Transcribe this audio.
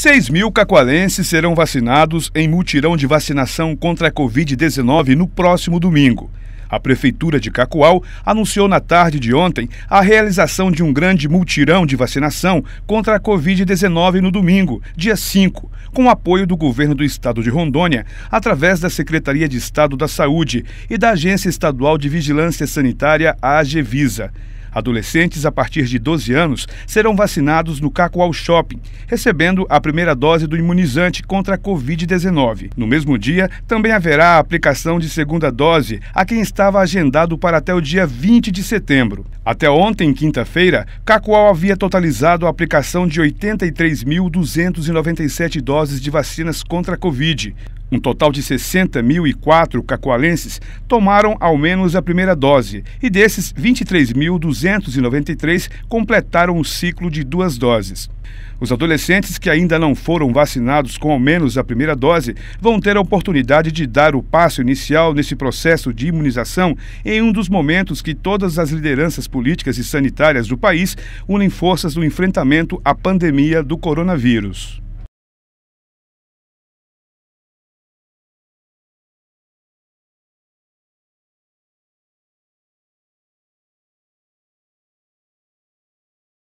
6 mil cacoalenses serão vacinados em mutirão de vacinação contra a Covid-19 no próximo domingo. A Prefeitura de Cacoal anunciou na tarde de ontem a realização de um grande multirão de vacinação contra a Covid-19 no domingo, dia 5, com apoio do governo do estado de Rondônia, através da Secretaria de Estado da Saúde e da Agência Estadual de Vigilância Sanitária, a AGVISA. Adolescentes a partir de 12 anos serão vacinados no Cacoal Shopping, recebendo a primeira dose do imunizante contra a Covid-19. No mesmo dia, também haverá a aplicação de segunda dose a quem estava agendado para até o dia 20 de setembro. Até ontem, quinta-feira, Cacoal havia totalizado a aplicação de 83.297 doses de vacinas contra a Covid. Um total de 60.004 cacoalenses tomaram ao menos a primeira dose e desses, 23.293 completaram o ciclo de duas doses. Os adolescentes que ainda não foram vacinados com ao menos a primeira dose vão ter a oportunidade de dar o passo inicial nesse processo de imunização em um dos momentos que todas as lideranças políticas e sanitárias do país unem forças no enfrentamento à pandemia do coronavírus.